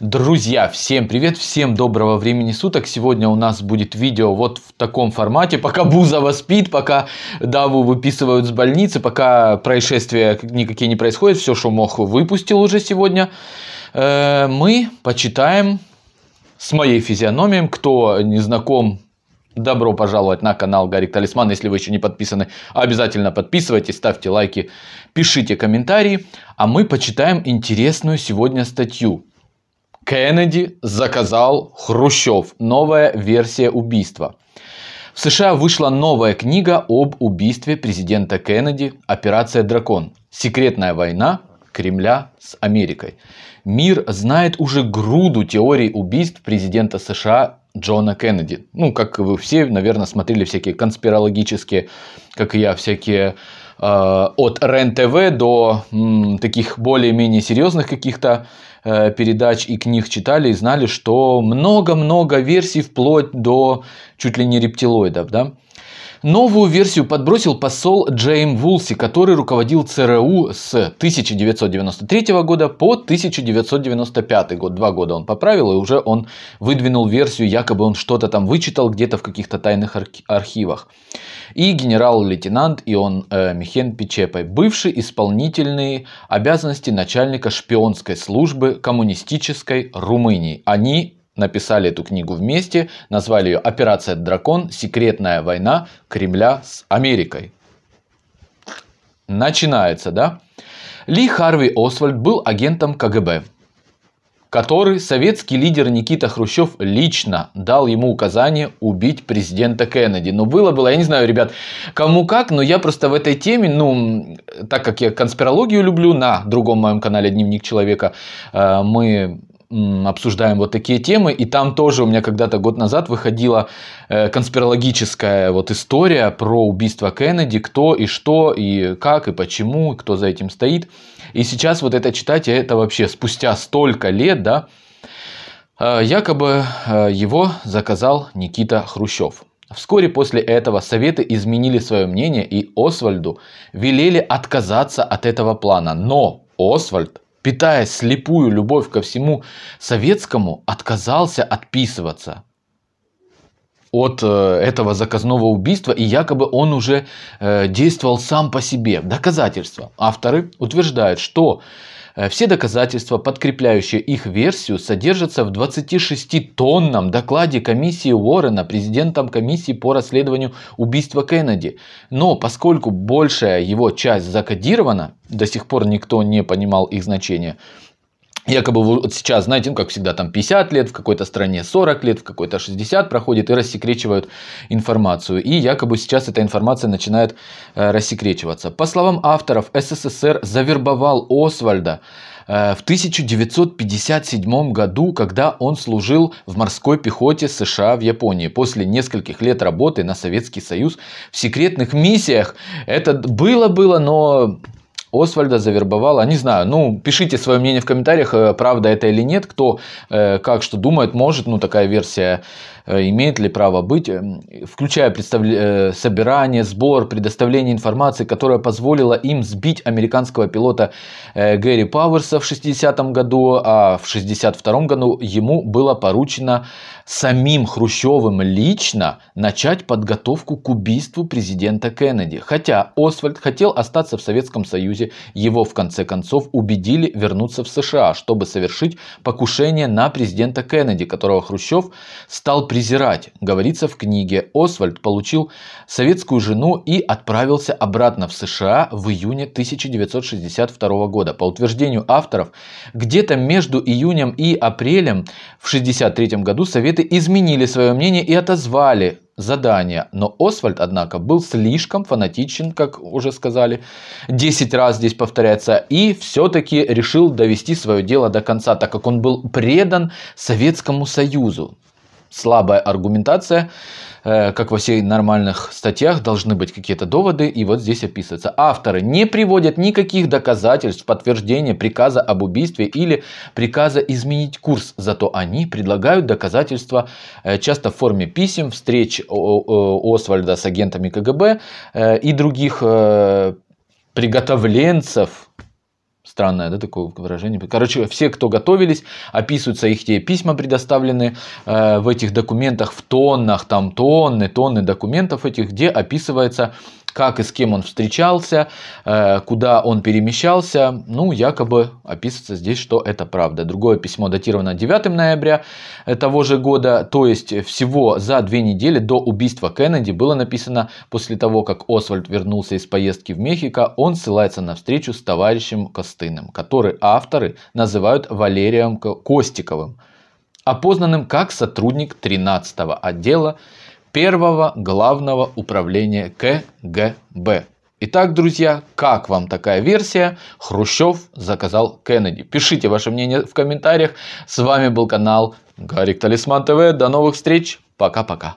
Друзья, всем привет, всем доброго времени суток. Сегодня у нас будет видео вот в таком формате, пока Бузова спит, пока Даву выписывают с больницы, пока происшествия никакие не происходят, все, что мог, выпустил уже сегодня. Э, мы почитаем с моей физиономией, кто не знаком Добро пожаловать на канал Гарик Талисман. Если вы еще не подписаны, обязательно подписывайтесь, ставьте лайки, пишите комментарии. А мы почитаем интересную сегодня статью. Кеннеди заказал Хрущев. Новая версия убийства. В США вышла новая книга об убийстве президента Кеннеди «Операция Дракон. Секретная война Кремля с Америкой». Мир знает уже груду теорий убийств президента США Джона Кеннеди. Ну, как вы все, наверное, смотрели всякие конспирологические, как и я, всякие Э, от РЕН-ТВ до м, таких более-менее серьезных каких-то э, передач и книг читали и знали, что много-много версий вплоть до чуть ли не рептилоидов, да. Новую версию подбросил посол Джейм Вулси, который руководил ЦРУ с 1993 года по 1995 год. Два года он поправил, и уже он выдвинул версию, якобы он что-то там вычитал где-то в каких-то тайных архивах. И генерал-лейтенант Ион э, Михен Пичепай, бывший исполнительные обязанности начальника шпионской службы коммунистической Румынии. Они написали эту книгу вместе, назвали ее «Операция Дракон. Секретная война Кремля с Америкой». Начинается, да? Ли Харви Освальд был агентом КГБ, который советский лидер Никита Хрущев лично дал ему указание убить президента Кеннеди. Ну, было-было, я не знаю, ребят, кому как, но я просто в этой теме, ну, так как я конспирологию люблю, на другом моем канале «Дневник человека» э, мы обсуждаем вот такие темы, и там тоже у меня когда-то год назад выходила э, конспирологическая вот история про убийство Кеннеди, кто и что, и как, и почему, и кто за этим стоит. И сейчас вот это читать, это вообще спустя столько лет, да, э, якобы э, его заказал Никита Хрущев. Вскоре после этого Советы изменили свое мнение и Освальду велели отказаться от этого плана. Но Освальд питая слепую любовь ко всему советскому, отказался отписываться от э, этого заказного убийства, и якобы он уже э, действовал сам по себе. Доказательства. Авторы утверждают, что Э, все доказательства, подкрепляющие их версию, содержатся в 26-тонном докладе комиссии Уоррена президентом комиссии по расследованию убийства Кеннеди. Но поскольку большая его часть закодирована, до сих пор никто не понимал их значения, якобы вот сейчас, знаете, ну как всегда, там 50 лет, в какой-то стране 40 лет, в какой-то 60 проходит и рассекречивают информацию. И якобы сейчас эта информация начинает э, рассекречиваться. По словам авторов, СССР завербовал Освальда э, в 1957 году, когда он служил в морской пехоте США в Японии. После нескольких лет работы на Советский Союз в секретных миссиях это было-было, но Освальда завербовала, не знаю, ну, пишите свое мнение в комментариях, э, правда это или нет, кто э, как что думает, может, ну, такая версия Э, имеет ли право быть, эм, включая представ... Э, собирание, сбор, предоставление информации, которая позволила им сбить американского пилота э, Гэри Пауэрса в 60 году, а в 62 году ему было поручено самим Хрущевым лично начать подготовку к убийству президента Кеннеди. Хотя Освальд хотел остаться в Советском Союзе, его в конце концов убедили вернуться в США, чтобы совершить покушение на президента Кеннеди, которого Хрущев стал презирать, говорится в книге. Освальд получил советскую жену и отправился обратно в США в июне 1962 года. По утверждению авторов, где-то между июнем и апрелем в 1963 году Советы изменили свое мнение и отозвали задание, Но Освальд, однако, был слишком фанатичен, как уже сказали, 10 раз здесь повторяется, и все-таки решил довести свое дело до конца, так как он был предан Советскому Союзу слабая аргументация, э, как во всех нормальных статьях должны быть какие-то доводы, и вот здесь описывается. Авторы не приводят никаких доказательств подтверждения приказа об убийстве или приказа изменить курс, зато они предлагают доказательства э, часто в форме писем, встреч Освальда с агентами КГБ э, и других приготовленцев Странное, да, такое выражение. Короче, все, кто готовились, описываются их те письма предоставлены э, в этих документах в тоннах, там тонны, тонны документов этих, где описывается как и с кем он встречался, э, куда он перемещался. Ну, якобы описывается здесь, что это правда. Другое письмо датировано 9 ноября э, того же года, то есть всего за две недели до убийства Кеннеди было написано после того, как Освальд вернулся из поездки в Мехико, он ссылается на встречу с товарищем Костыным, который авторы называют Валерием Костиковым, опознанным как сотрудник 13 отдела первого главного управления КГБ. Итак, друзья, как вам такая версия? Хрущев заказал Кеннеди. Пишите ваше мнение в комментариях. С вами был канал Гарик Талисман ТВ. До новых встреч. Пока-пока.